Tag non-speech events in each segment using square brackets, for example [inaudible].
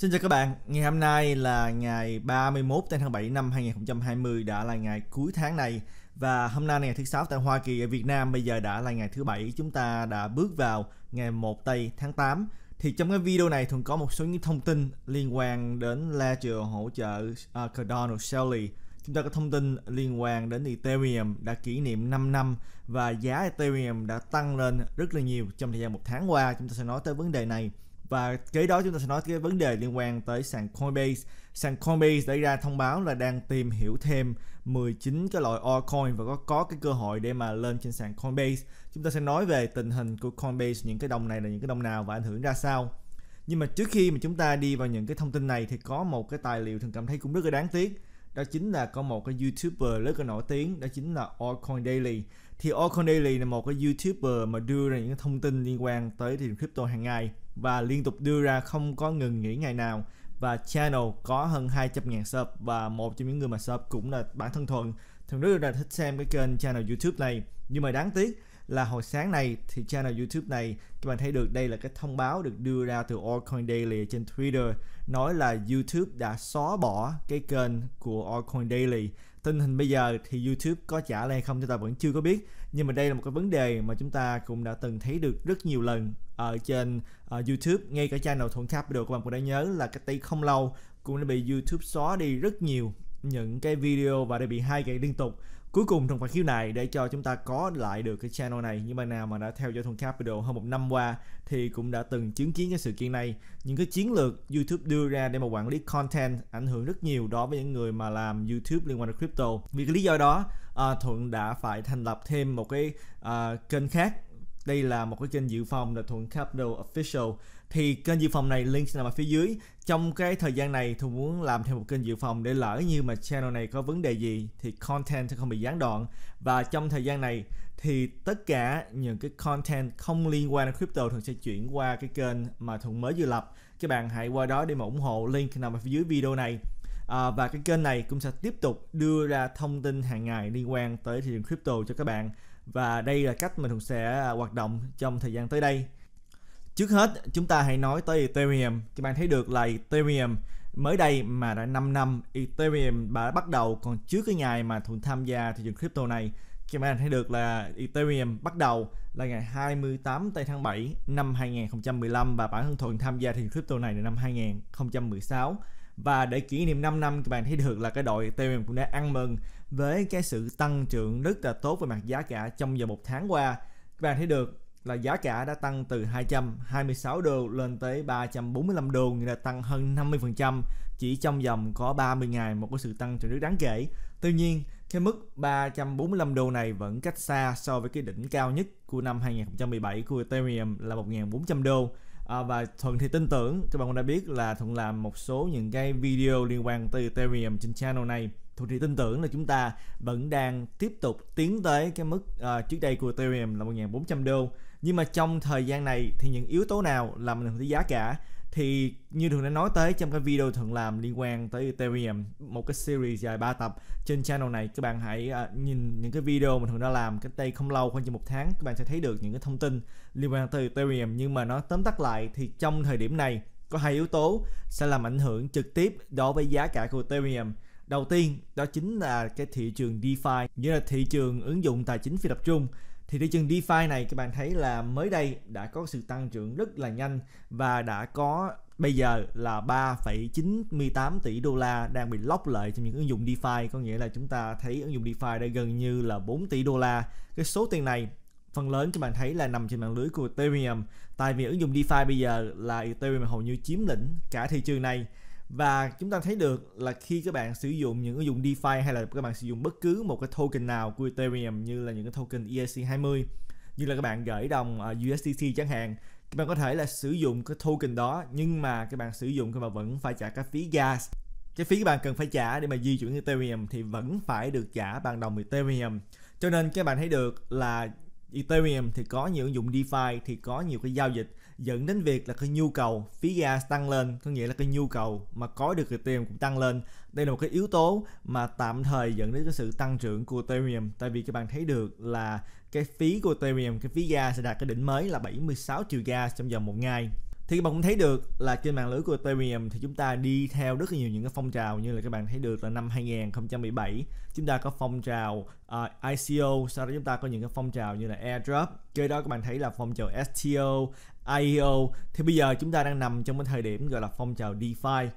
Xin chào các bạn, ngày hôm nay là ngày 31 tháng 7 năm 2020 đã là ngày cuối tháng này và hôm nay ngày thứ sáu tại Hoa Kỳ ở Việt Nam bây giờ đã là ngày thứ bảy chúng ta đã bước vào ngày 1 tây tháng 8 thì trong cái video này thường có một số những thông tin liên quan đến ledger hỗ trợ uh, à, Cardano Shelley chúng ta có thông tin liên quan đến Ethereum đã kỷ niệm 5 năm và giá Ethereum đã tăng lên rất là nhiều trong thời gian một tháng qua chúng ta sẽ nói tới vấn đề này và kế đó chúng ta sẽ nói cái vấn đề liên quan tới sàn Coinbase sàn Coinbase đã ra thông báo là đang tìm hiểu thêm 19 cái loại altcoin và có có cái cơ hội để mà lên trên sàn Coinbase chúng ta sẽ nói về tình hình của Coinbase những cái đồng này là những cái đồng nào và ảnh hưởng ra sao nhưng mà trước khi mà chúng ta đi vào những cái thông tin này thì có một cái tài liệu thường cảm thấy cũng rất là đáng tiếc đó chính là có một cái youtuber rất là nổi tiếng đó chính là altcoin daily thì O'Connelly là một cái YouTuber mà đưa ra những thông tin liên quan tới thị trường crypto hàng ngày và liên tục đưa ra không có ngừng nghỉ ngày nào và channel có hơn 200.000 sub và một trong những người mà sub cũng là bản thân Thuận Thuận rất là thích xem cái kênh channel YouTube này nhưng mà đáng tiếc là hồi sáng này thì channel YouTube này các bạn thấy được đây là cái thông báo được đưa ra từ Allcoin Daily trên Twitter nói là YouTube đã xóa bỏ cái kênh của Allcoin Daily tình hình bây giờ thì YouTube có trả lại không chúng ta vẫn chưa có biết nhưng mà đây là một cái vấn đề mà chúng ta cũng đã từng thấy được rất nhiều lần ở trên uh, YouTube ngay cả channel Thuận Capital các bạn cũng đã nhớ là cách đây không lâu cũng đã bị YouTube xóa đi rất nhiều những cái video và đã bị hai gậy liên tục cuối cùng thuần phải khiếu này để cho chúng ta có lại được cái channel này Nhưng mà nào mà đã theo dõi thuần capital hơn một năm qua thì cũng đã từng chứng kiến cái sự kiện này những cái chiến lược youtube đưa ra để mà quản lý content ảnh hưởng rất nhiều đối với những người mà làm youtube liên quan đến crypto vì cái lý do đó à, thuận đã phải thành lập thêm một cái à, kênh khác đây là một cái kênh dự phòng là Thuận Capital Official thì kênh dự phòng này link nằm ở phía dưới trong cái thời gian này Thuận muốn làm thêm một kênh dự phòng để lỡ như mà channel này có vấn đề gì thì content sẽ không bị gián đoạn và trong thời gian này thì tất cả những cái content không liên quan đến crypto thường sẽ chuyển qua cái kênh mà Thuận mới vừa lập các bạn hãy qua đó để mà ủng hộ link nằm ở phía dưới video này à, và cái kênh này cũng sẽ tiếp tục đưa ra thông tin hàng ngày liên quan tới thị trường crypto cho các bạn và đây là cách mình Thuận sẽ hoạt động trong thời gian tới đây. Trước hết, chúng ta hãy nói tới Ethereum. Các bạn thấy được là Ethereum mới đây mà đã 5 năm Ethereum đã bắt đầu còn trước cái ngày mà Thuận tham gia thị trường crypto này. Các bạn thấy được là Ethereum bắt đầu là ngày 28 tây tháng 7 năm 2015 và bản thân Thuận tham gia thị trường crypto này là năm 2016. Và để kỷ niệm 5 năm các bạn thấy được là cái đội Ethereum cũng đã ăn mừng với cái sự tăng trưởng rất là tốt về mặt giá cả trong vòng một tháng qua các bạn thấy được là giá cả đã tăng từ 226 đô lên tới 345 đô nghĩa là tăng hơn 50% chỉ trong vòng có 30 ngày một cái sự tăng trưởng rất đáng kể tuy nhiên cái mức 345 đô này vẫn cách xa so với cái đỉnh cao nhất của năm 2017 của Ethereum là 1.400 đô à, và thuận thì tin tưởng các bạn cũng đã biết là thuận làm một số những cái video liên quan tới Ethereum trên channel này Thu Thủy tin tưởng là chúng ta vẫn đang tiếp tục tiến tới cái mức uh, trước đây của Ethereum là 1.400 đô. Nhưng mà trong thời gian này thì những yếu tố nào làm ảnh hưởng tới giá cả? Thì như thường đã nói tới trong cái video thường làm liên quan tới Ethereum, một cái series dài 3 tập trên channel này, các bạn hãy uh, nhìn những cái video mình thường đã làm cách đây không lâu, khoảng chừng một tháng, các bạn sẽ thấy được những cái thông tin liên quan tới Ethereum. Nhưng mà nó tóm tắt lại thì trong thời điểm này có hai yếu tố sẽ làm ảnh hưởng trực tiếp đối với giá cả của Ethereum Đầu tiên đó chính là cái thị trường DeFi, nghĩa là thị trường ứng dụng tài chính phi tập trung. Thì thị trường DeFi này các bạn thấy là mới đây đã có sự tăng trưởng rất là nhanh và đã có bây giờ là 3,98 tỷ đô la đang bị lóc lại trong những ứng dụng DeFi có nghĩa là chúng ta thấy ứng dụng DeFi đã gần như là 4 tỷ đô la cái số tiền này phần lớn các bạn thấy là nằm trên mạng lưới của Ethereum tại vì ứng dụng DeFi bây giờ là Ethereum hầu như chiếm lĩnh cả thị trường này và chúng ta thấy được là khi các bạn sử dụng những ứng dụng DeFi hay là các bạn sử dụng bất cứ một cái token nào của Ethereum như là những cái token ERC20 như là các bạn gửi đồng USDC chẳng hạn các bạn có thể là sử dụng cái token đó nhưng mà các bạn sử dụng các bạn vẫn phải trả cái phí gas cái phí các bạn cần phải trả để mà di chuyển Ethereum thì vẫn phải được trả bằng đồng Ethereum cho nên các bạn thấy được là Ethereum thì có nhiều ứng dụng DeFi thì có nhiều cái giao dịch dẫn đến việc là cái nhu cầu phí gas tăng lên có nghĩa là cái nhu cầu mà có được Ethereum cũng tăng lên đây là một cái yếu tố mà tạm thời dẫn đến cái sự tăng trưởng của Ethereum tại vì các bạn thấy được là cái phí của Ethereum cái phí gas sẽ đạt cái đỉnh mới là 76 triệu gas trong vòng một ngày thì các bạn cũng thấy được là trên mạng lưới của Ethereum thì chúng ta đi theo rất là nhiều những cái phong trào như là các bạn thấy được là năm 2017 chúng ta có phong trào uh, ờ, ICO sau đó chúng ta có những cái phong trào như là airdrop chơi đó các bạn thấy là phong trào STO IEO thì bây giờ chúng ta đang nằm trong cái thời điểm gọi là phong trào DeFi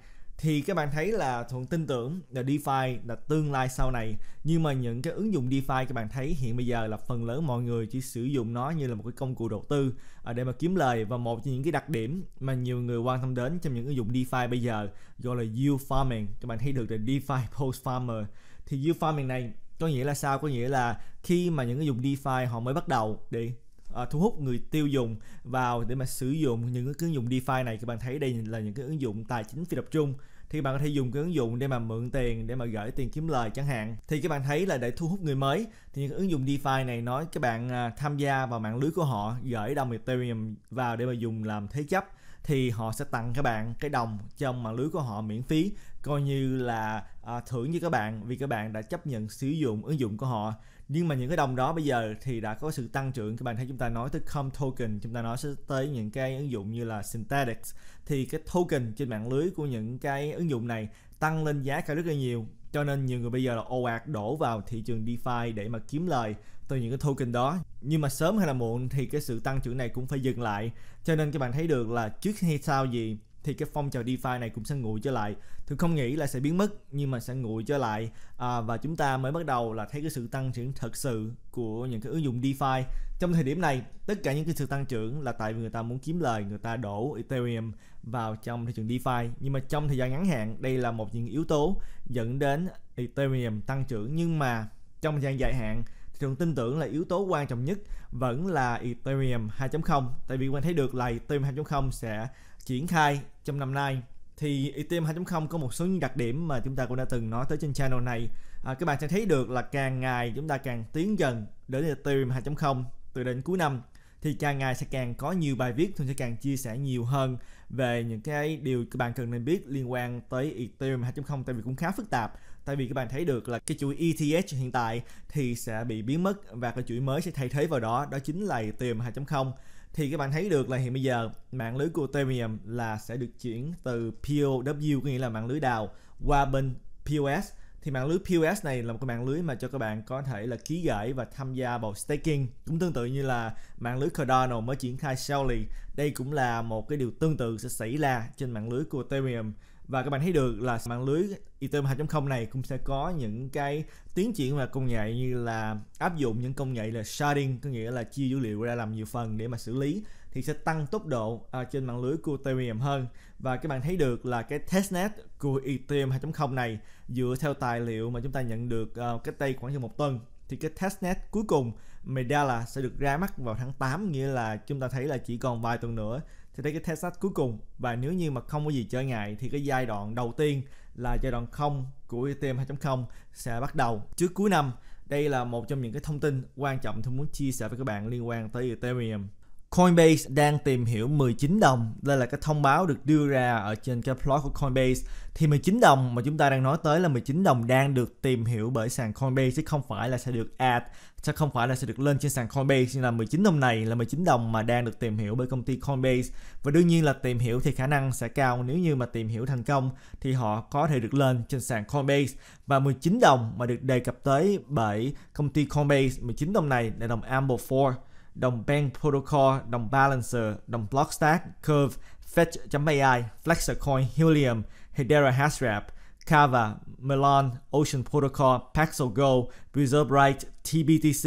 thì các bạn thấy là thuận tin tưởng là DeFi là tương lai sau này nhưng mà những cái ứng dụng DeFi các bạn thấy hiện bây giờ là phần lớn mọi người chỉ sử dụng nó như là một cái công cụ đầu tư à, để mà kiếm lời và một trong những cái đặc điểm mà nhiều người quan tâm đến trong những ứng dụng DeFi bây giờ gọi là yield farming các bạn thấy được là DeFi [laughs] post farmer thì yield farming này có nghĩa là sao có nghĩa là khi mà những ứng dụng DeFi họ mới bắt đầu để à, thu hút người tiêu dùng vào để mà sử dụng những cái ứng dụng DeFi này các bạn thấy đây là những cái ứng dụng tài chính phi tập trung thì bạn có thể dùng cái ứng dụng để mà mượn tiền để mà gửi tiền kiếm lời chẳng hạn thì các bạn thấy là để thu hút người mới thì những ứng dụng DeFi này nói các bạn à, tham gia vào mạng lưới của họ gửi đồng Ethereum vào để mà dùng làm thế chấp thì họ sẽ tặng các bạn cái đồng trong mạng lưới của họ miễn phí coi như là à, thưởng cho các bạn vì các bạn đã chấp nhận sử dụng ứng dụng của họ nhưng mà những cái đồng đó bây giờ thì đã có sự tăng trưởng các bạn thấy chúng ta nói tới com token chúng ta nói tới những cái ứng dụng như là synthetics thì cái token trên mạng lưới của những cái ứng dụng này tăng lên giá cả rất là nhiều cho nên nhiều người bây giờ là ồ ạt đổ vào thị trường DeFi để mà kiếm lời từ những cái token đó nhưng mà sớm hay là muộn thì cái sự tăng trưởng này cũng phải dừng lại cho nên các bạn thấy được là trước hay sau gì thì cái phong trào DeFi này cũng sẽ nguội trở lại thường không nghĩ là sẽ biến mất nhưng mà sẽ nguội trở lại à, và chúng ta mới bắt đầu là thấy cái sự tăng trưởng thật sự của những cái ứng dụng DeFi trong thời điểm này tất cả những cái sự tăng trưởng là tại vì người ta muốn kiếm lời người ta đổ Ethereum vào trong thị trường DeFi nhưng mà trong thời gian ngắn hạn đây là một những yếu tố dẫn đến Ethereum tăng trưởng nhưng mà trong thời gian dài hạn trường tin tưởng là yếu tố quan trọng nhất vẫn là Ethereum 2.0 tại vì quan thấy được là Ethereum 2.0 sẽ triển khai trong năm nay thì Ethereum 2.0 có một số những đặc điểm mà chúng ta cũng đã từng nói tới trên channel này à, các bạn sẽ thấy được là càng ngày chúng ta càng tiến dần đến Ethereum 2.0 từ đến cuối năm thì càng ngày sẽ càng có nhiều bài viết tôi sẽ càng chia sẻ nhiều hơn về những cái điều các bạn cần nên biết liên quan tới Ethereum 2.0 tại vì cũng khá phức tạp tại vì các bạn thấy được là cái chuỗi ETH hiện tại thì sẽ bị biến mất và cái chuỗi mới sẽ thay thế vào đó đó chính là Ethereum 2.0 thì các bạn thấy được là hiện bây giờ mạng lưới của Ethereum là sẽ được chuyển từ POW có nghĩa là mạng lưới đào qua bên POS thì mạng lưới POS này là một cái mạng lưới mà cho các bạn có thể là ký gửi và tham gia vào staking cũng tương tự như là mạng lưới Cardano mới triển khai Shelly đây cũng là một cái điều tương tự sẽ xảy ra trên mạng lưới của Ethereum và các bạn thấy được là mạng lưới Ethereum 2.0 này cũng sẽ có những cái tiến triển và công nghệ như là áp dụng những công nghệ là sharding có nghĩa là chia dữ liệu ra làm nhiều phần để mà xử lý thì sẽ tăng tốc độ à, trên mạng lưới của Ethereum hơn và các bạn thấy được là cái testnet của Ethereum 2.0 này dựa theo tài liệu mà chúng ta nhận được à, cách đây khoảng chừng một tuần thì cái testnet cuối cùng Medalla sẽ được ra mắt vào tháng 8 nghĩa là chúng ta thấy là chỉ còn vài tuần nữa thì đây cái test sách cuối cùng và nếu như mà không có gì trở ngại thì cái giai đoạn đầu tiên là giai đoạn 0 của ETM 2.0 sẽ bắt đầu trước cuối năm đây là một trong những cái thông tin quan trọng tôi muốn chia sẻ với các bạn liên quan tới Ethereum Coinbase đang tìm hiểu 19 đồng Đây là cái thông báo được đưa ra ở trên cái blog của Coinbase Thì 19 đồng mà chúng ta đang nói tới là 19 đồng đang được tìm hiểu bởi sàn Coinbase Chứ không phải là sẽ được add Chứ không phải là sẽ được lên trên sàn Coinbase Nhưng là 19 đồng này là 19 đồng mà đang được tìm hiểu bởi công ty Coinbase Và đương nhiên là tìm hiểu thì khả năng sẽ cao Nếu như mà tìm hiểu thành công thì họ có thể được lên trên sàn Coinbase Và 19 đồng mà được đề cập tới bởi công ty Coinbase 19 đồng này là đồng Amber 4 đồng Bank Protocol, đồng Balancer, đồng Blockstack, Curve, Fetch.ai, Flexercoin, Helium, Hedera Hashgraph, Kava, Milan, Ocean Protocol, Paxel Go, Reserverite, TBTC,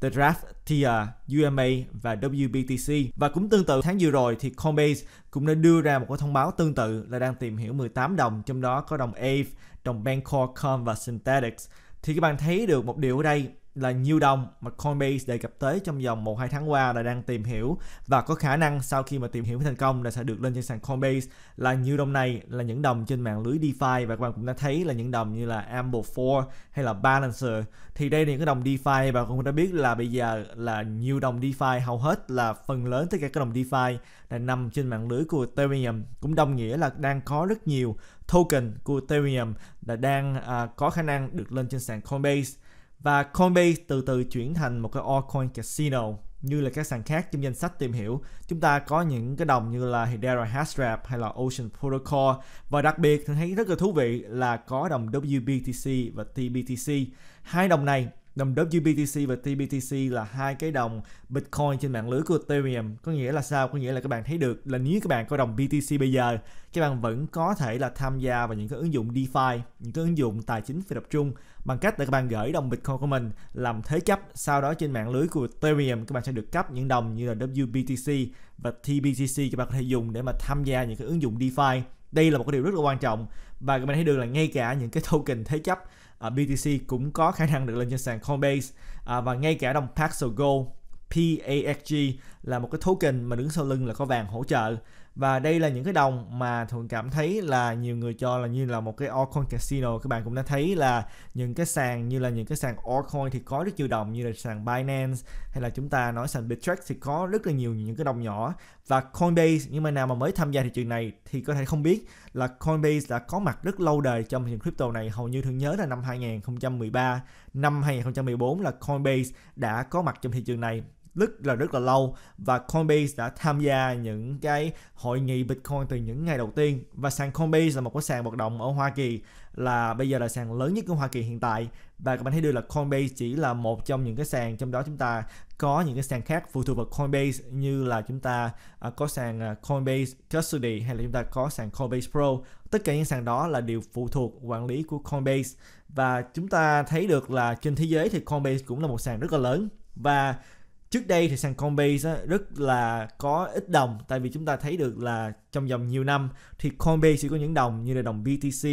The Draft Tia, UMA và WBTC. Và cũng tương tự tháng vừa rồi thì Coinbase cũng đã đưa ra một cái thông báo tương tự là đang tìm hiểu 18 đồng, trong đó có đồng AVE, đồng Bancor, Com và Synthetics. Thì các bạn thấy được một điều ở đây là nhiều đồng mà Coinbase đề cập tới trong vòng 1-2 tháng qua là đang tìm hiểu và có khả năng sau khi mà tìm hiểu thành công là sẽ được lên trên sàn Coinbase là nhiều đồng này là những đồng trên mạng lưới DeFi và các bạn cũng đã thấy là những đồng như là Ample 4 hay là Balancer thì đây là những cái đồng DeFi và cũng đã biết là bây giờ là nhiều đồng DeFi hầu hết là phần lớn tất cả các đồng DeFi là nằm trên mạng lưới của Ethereum cũng đồng nghĩa là đang có rất nhiều token của Ethereum là đang à, có khả năng được lên trên sàn Coinbase và Coinbase từ từ chuyển thành một cái altcoin casino như là các sàn khác trong danh sách tìm hiểu. Chúng ta có những cái đồng như là Hedera Hashgraph hay là Ocean Protocol và đặc biệt thì thấy rất là thú vị là có đồng WBTC và TBTC. Hai đồng này đồng WBTC và TBTC là hai cái đồng Bitcoin trên mạng lưới của Ethereum có nghĩa là sao có nghĩa là các bạn thấy được là nếu các bạn có đồng BTC bây giờ các bạn vẫn có thể là tham gia vào những cái ứng dụng DeFi những cái ứng dụng tài chính phi tập trung bằng cách là các bạn gửi đồng Bitcoin của mình làm thế chấp sau đó trên mạng lưới của Ethereum các bạn sẽ được cấp những đồng như là WBTC và TBTC các bạn có thể dùng để mà tham gia những cái ứng dụng DeFi đây là một cái điều rất là quan trọng và các bạn thấy được là ngay cả những cái token thế chấp Ờ, BTC cũng có khả năng được lên trên sàn Coinbase ờ, và ngay cả đồng Paxo Gold PAXG là một cái token mà đứng sau lưng là có vàng hỗ trợ và đây là những cái đồng mà thường cảm thấy là nhiều người cho là như là một cái altcoin casino các bạn cũng đã thấy là những cái sàn như là những cái sàn altcoin thì có rất nhiều đồng như là sàn Binance hay là chúng ta nói sàn Bittrex thì có rất là nhiều những cái đồng nhỏ và Coinbase nhưng mà nào mà mới tham gia thị trường này thì có thể không biết là Coinbase đã có mặt rất lâu đời trong thị trường crypto này hầu như thường nhớ là năm 2013 năm 2014 là Coinbase đã có mặt trong thị trường này rất là rất là lâu và Coinbase đã tham gia những cái hội nghị Bitcoin từ những ngày đầu tiên và sàn Coinbase là một cái sàn hoạt động ở Hoa Kỳ là bây giờ là sàn lớn nhất của Hoa Kỳ hiện tại và các bạn thấy được là Coinbase chỉ là một trong những cái sàn trong đó chúng ta có những cái sàn khác phụ thuộc vào Coinbase như là chúng ta à, có sàn à, Coinbase Custody hay là chúng ta có sàn Coinbase Pro tất cả những sàn đó là đều phụ thuộc quản lý của Coinbase và chúng ta thấy được là trên thế giới thì Coinbase cũng là một sàn rất là lớn và trước đây thì sàn Coinbase rất là có ít đồng tại vì chúng ta thấy được là trong vòng nhiều năm thì Coinbase sẽ có những đồng như là đồng BTC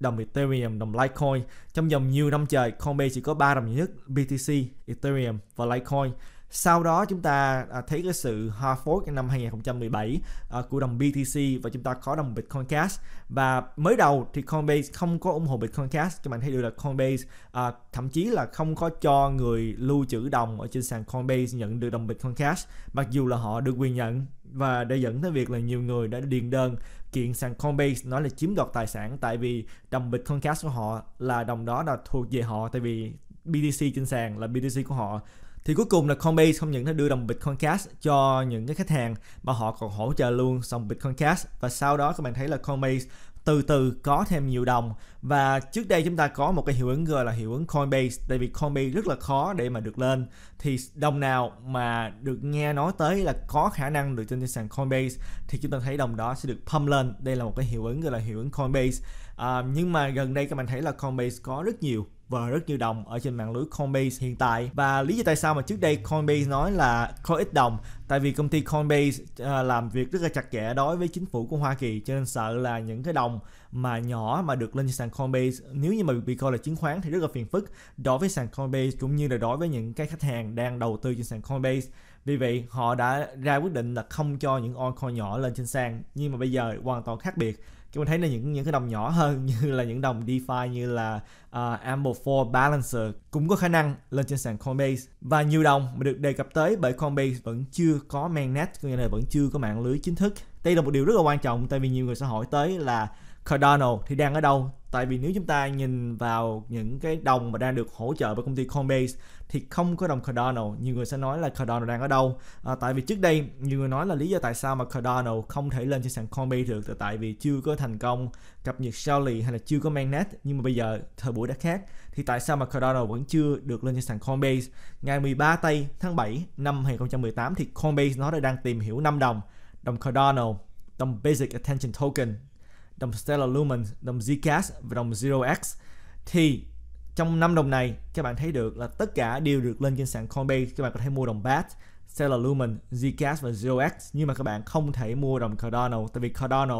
đồng Ethereum, đồng Litecoin. Trong vòng nhiều năm trời, Coinbase chỉ có ba đồng duy nhất BTC, Ethereum và Litecoin sau đó chúng ta à, thấy cái sự hard fork năm 2017 à, của đồng BTC và chúng ta có đồng Bitcoin Cash và mới đầu thì Coinbase không có ủng hộ Bitcoin Cash cho bạn thấy được là Coinbase à, thậm chí là không có cho người lưu trữ đồng ở trên sàn Coinbase nhận được đồng Bitcoin Cash mặc dù là họ được quyền nhận và đã dẫn tới việc là nhiều người đã điền đơn kiện sàn Coinbase nói là chiếm đoạt tài sản tại vì đồng Bitcoin Cash của họ là đồng đó là thuộc về họ tại vì BTC trên sàn là BTC của họ thì cuối cùng là Coinbase không những nó đưa đồng Bitcoin Cash cho những cái khách hàng mà họ còn hỗ trợ luôn dòng Bitcoin Cash và sau đó các bạn thấy là Coinbase từ từ có thêm nhiều đồng và trước đây chúng ta có một cái hiệu ứng gọi là hiệu ứng Coinbase tại vì Coinbase rất là khó để mà được lên thì đồng nào mà được nghe nói tới là có khả năng được trên sàn Coinbase thì chúng ta thấy đồng đó sẽ được pump lên đây là một cái hiệu ứng gọi là hiệu ứng Coinbase à, nhưng mà gần đây các bạn thấy là Coinbase có rất nhiều và rất nhiều đồng ở trên mạng lưới Coinbase hiện tại và lý do tại sao mà trước đây Coinbase nói là có ít đồng tại vì công ty Coinbase à, làm việc rất là chặt chẽ đối với chính phủ của Hoa Kỳ cho nên sợ là những cái đồng mà nhỏ mà được lên trên sàn Coinbase nếu như mà bị coi là chứng khoán thì rất là phiền phức đối với sàn Coinbase cũng như là đối với những cái khách hàng đang đầu tư trên sàn Coinbase vì vậy họ đã ra quyết định là không cho những altcoin nhỏ lên trên sàn nhưng mà bây giờ hoàn toàn khác biệt chúng mình thấy là những những cái đồng nhỏ hơn [laughs] như là những đồng DeFi như là uh, à, Amber 4 Balancer cũng có khả năng lên trên sàn Coinbase và nhiều đồng mà được đề cập tới bởi Coinbase vẫn chưa có mainnet có nghĩa là vẫn chưa có mạng lưới chính thức đây là một điều rất là quan trọng tại vì nhiều người sẽ hỏi tới là Cardano thì đang ở đâu tại vì nếu chúng ta nhìn vào những cái đồng mà đang được hỗ trợ bởi công ty Coinbase thì không có đồng Cardano nhiều người sẽ nói là Cardano đang ở đâu à, tại vì trước đây nhiều người nói là lý do tại sao mà Cardano không thể lên trên sàn Coinbase được là tại vì chưa có thành công cập nhật Sally hay là chưa có mainnet nhưng mà bây giờ thời buổi đã khác thì tại sao mà Cardano vẫn chưa được lên trên sàn Coinbase ngày 13 tây tháng 7 năm 2018 thì Coinbase nó đã đang tìm hiểu 5 đồng đồng Cardano đồng Basic Attention Token đồng Stellar Lumens, đồng Zcash và đồng Zero X thì trong năm đồng này các bạn thấy được là tất cả đều được lên trên sàn Coinbase các bạn có thể mua đồng BAT, Stellar Lumens, Zcash và Zero X nhưng mà các bạn không thể mua đồng Cardano tại vì Cardano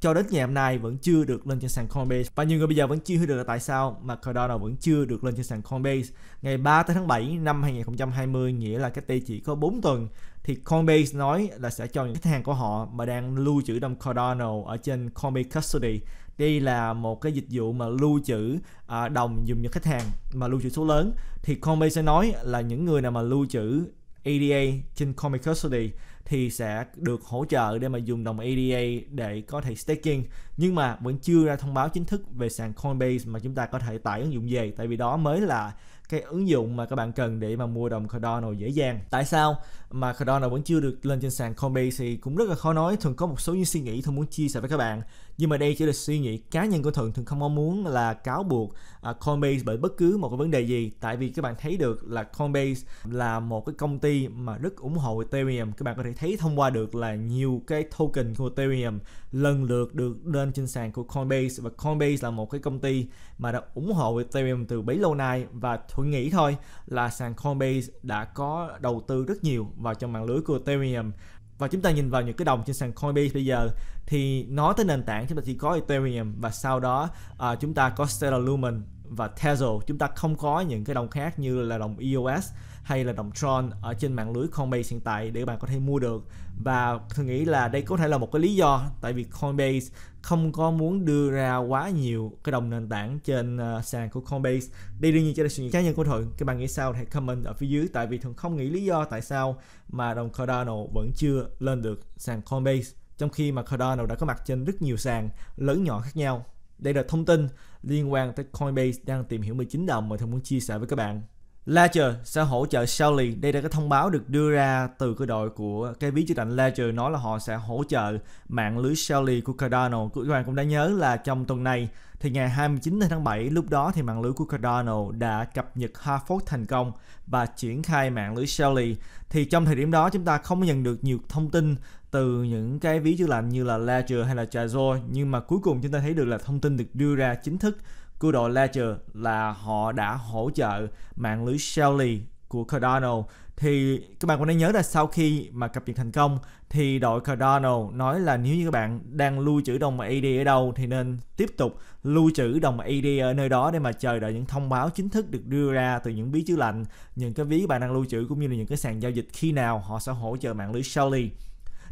cho đến ngày hôm nay vẫn chưa được lên trên sàn Coinbase và nhiều người bây giờ vẫn chưa hiểu được là tại sao mà Cardano vẫn chưa được lên trên sàn Coinbase ngày 3 tới tháng 7 năm 2020 nghĩa là cách đây chỉ có 4 tuần thì Coinbase nói là sẽ cho những khách hàng của họ mà đang lưu trữ đồng Cardano ở trên Coinbase Custody đây là một cái dịch vụ mà lưu trữ à, đồng dùng cho khách hàng mà lưu trữ số lớn thì Coinbase sẽ nói là những người nào mà lưu trữ ADA trên Comic Custody thì sẽ được hỗ trợ để mà dùng đồng ADA để có thể staking nhưng mà vẫn chưa ra thông báo chính thức về sàn Coinbase mà chúng ta có thể tải ứng dụng về tại vì đó mới là cái ứng dụng mà các bạn cần để mà mua đồng Cardano dễ dàng. Tại sao mà Cardano vẫn chưa được lên trên sàn Coinbase thì cũng rất là khó nói, thường có một số những suy nghĩ tôi muốn chia sẻ với các bạn nhưng mà đây chỉ là suy nghĩ cá nhân của thuận thường không mong muốn là cáo buộc uh, coinbase bởi bất cứ một cái vấn đề gì tại vì các bạn thấy được là coinbase là một cái công ty mà rất ủng hộ ethereum các bạn có thể thấy thông qua được là nhiều cái token của ethereum lần lượt được lên trên sàn của coinbase và coinbase là một cái công ty mà đã ủng hộ ethereum từ bấy lâu nay và thuận nghĩ thôi là sàn coinbase đã có đầu tư rất nhiều vào trong mạng lưới của ethereum và chúng ta nhìn vào những cái đồng trên sàn Coinbase bây giờ thì nói tới nền tảng chúng ta chỉ có Ethereum và sau đó à, chúng ta có Stellar Lumen và Tezos chúng ta không có những cái đồng khác như là đồng EOS hay là đồng Tron ở trên mạng lưới Coinbase hiện tại để bạn có thể mua được và tôi nghĩ là đây có thể là một cái lý do tại vì Coinbase không có muốn đưa ra quá nhiều cái đồng nền tảng trên uh, sàn của Coinbase. Đây đương nhiên chỉ là suy nghĩ cá nhân của Thuận. Các bạn nghĩ sao hãy comment ở phía dưới tại vì thường không nghĩ lý do tại sao mà đồng Cardano vẫn chưa lên được sàn Coinbase trong khi mà Cardano đã có mặt trên rất nhiều sàn lớn nhỏ khác nhau. Đây là thông tin liên quan tới Coinbase đang tìm hiểu 19 đồng mà Thuận muốn chia sẻ với các bạn. Ledger sẽ hỗ trợ Shelly. Đây là cái thông báo được đưa ra từ cái đội của cái ví chữ tạnh Ledger nói là họ sẽ hỗ trợ mạng lưới Shelly của Cardano. Các bạn cũng đã nhớ là trong tuần này thì ngày 29 tháng 7 lúc đó thì mạng lưới của Cardano đã cập nhật Harford thành công và triển khai mạng lưới Shelly. Thì trong thời điểm đó chúng ta không nhận được nhiều thông tin từ những cái ví chữ lạnh như là Ledger hay là Trezor nhưng mà cuối cùng chúng ta thấy được là thông tin được đưa ra chính thức đội Ledger là họ đã hỗ trợ mạng lưới Shelly của Cardano thì các bạn cũng nên nhớ là sau khi mà cập nhật thành công thì đội Cardano nói là nếu như các bạn đang lưu trữ đồng AD ở đâu thì nên tiếp tục lưu trữ đồng AD ở nơi đó để mà chờ đợi những thông báo chính thức được đưa ra từ những bí chứa lạnh, những cái ví bạn đang lưu trữ cũng như là những cái sàn giao dịch khi nào họ sẽ hỗ trợ mạng lưới Shelly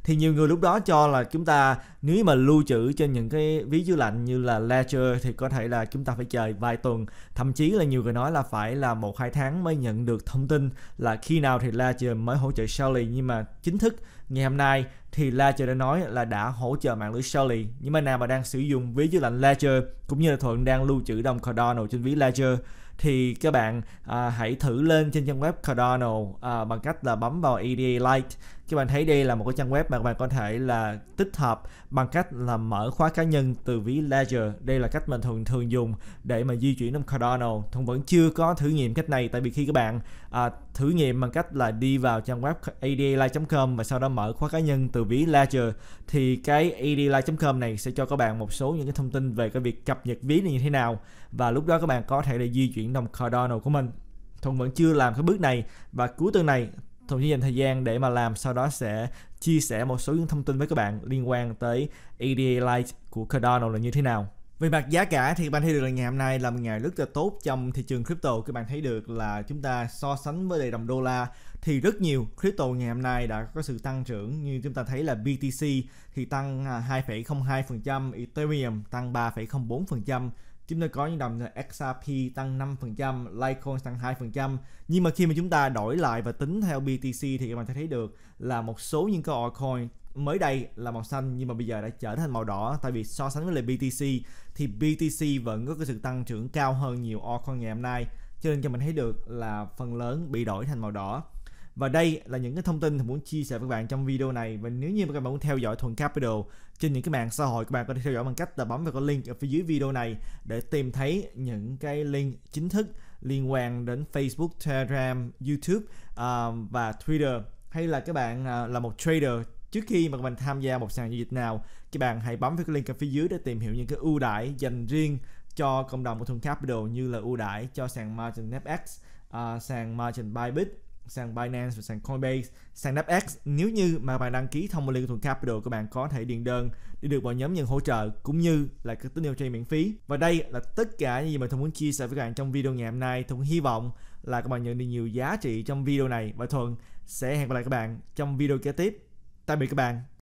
thì nhiều người lúc đó cho là chúng ta nếu mà lưu trữ trên những cái ví dữ lạnh như là Ledger thì có thể là chúng ta phải chờ vài tuần thậm chí là nhiều người nói là phải là một hai tháng mới nhận được thông tin là khi nào thì Ledger mới hỗ trợ Shelly nhưng mà chính thức ngày hôm nay thì Ledger đã nói là đã hỗ trợ mạng lưới Shelly nhưng mà nào mà đang sử dụng ví dữ lạnh Ledger cũng như là Thuận đang lưu trữ đồng Cardano trên ví Ledger thì các bạn à, hãy thử lên trên trang web Cardano à, bằng cách là bấm vào EDA Lite các bạn thấy đây là một cái trang web mà các bạn có thể là tích hợp bằng cách là mở khóa cá nhân từ ví Ledger đây là cách mình thường thường dùng để mà di chuyển trong Cardano thông vẫn chưa có thử nghiệm cách này tại vì khi các bạn à, thử nghiệm bằng cách là đi vào trang web adlive.com và sau đó mở khóa cá nhân từ ví Ledger thì cái adlive.com này sẽ cho các bạn một số những cái thông tin về cái việc cập nhật ví này như thế nào và lúc đó các bạn có thể để di chuyển đồng Cardano của mình Thuận vẫn chưa làm cái bước này và cuối tuần này tôi dành thời gian để mà làm sau đó sẽ chia sẻ một số những thông tin với các bạn liên quan tới ADA Lite của Cardano là như thế nào về mặt giá cả thì bạn thấy được là ngày hôm nay là một ngày rất là tốt trong thị trường crypto các bạn thấy được là chúng ta so sánh với đồng đô la thì rất nhiều crypto ngày hôm nay đã có sự tăng trưởng như chúng ta thấy là BTC thì tăng 2,02%, à, Ethereum tăng 3,04%, chúng ta có những đồng là XRP tăng 5%, Litecoin tăng 2%. Nhưng mà khi mà chúng ta đổi lại và tính theo BTC thì các bạn sẽ thấy được là một số những cái altcoin mới đây là màu xanh nhưng mà bây giờ đã trở thành màu đỏ tại vì so sánh với lại BTC thì BTC vẫn có cái sự tăng trưởng cao hơn nhiều altcoin ngày hôm nay cho nên cho mình thấy được là phần lớn bị đổi thành màu đỏ và đây là những cái thông tin mình muốn chia sẻ với các bạn trong video này và nếu như các bạn muốn theo dõi Thuần Capital trên những cái mạng xã hội các bạn có thể theo dõi bằng cách là bấm vào cái link ở phía dưới video này để tìm thấy những cái link chính thức liên quan đến Facebook, Telegram, YouTube uh, và Twitter hay là các bạn uh, là một trader trước khi mà các bạn tham gia một sàn giao dịch nào các bạn hãy bấm vào cái link ở phía dưới để tìm hiểu những cái ưu đãi dành riêng cho cộng đồng của Thuần Capital như là ưu đãi cho sàn Margin FX, uh, à, sàn Margin Bybit sang Binance và sàn Coinbase, sàn DAPX nếu như mà bạn đăng ký thông qua Liên Thuận Capital các bạn có thể điền đơn để được vào nhóm nhận hỗ trợ cũng như là các tín hiệu chơi miễn phí. Và đây là tất cả những gì mà Thuận muốn chia sẻ với các bạn trong video ngày hôm nay. Thuận hy vọng là các bạn nhận được nhiều giá trị trong video này và Thuận sẽ hẹn gặp lại các bạn trong video kế tiếp. Tạm biệt các bạn.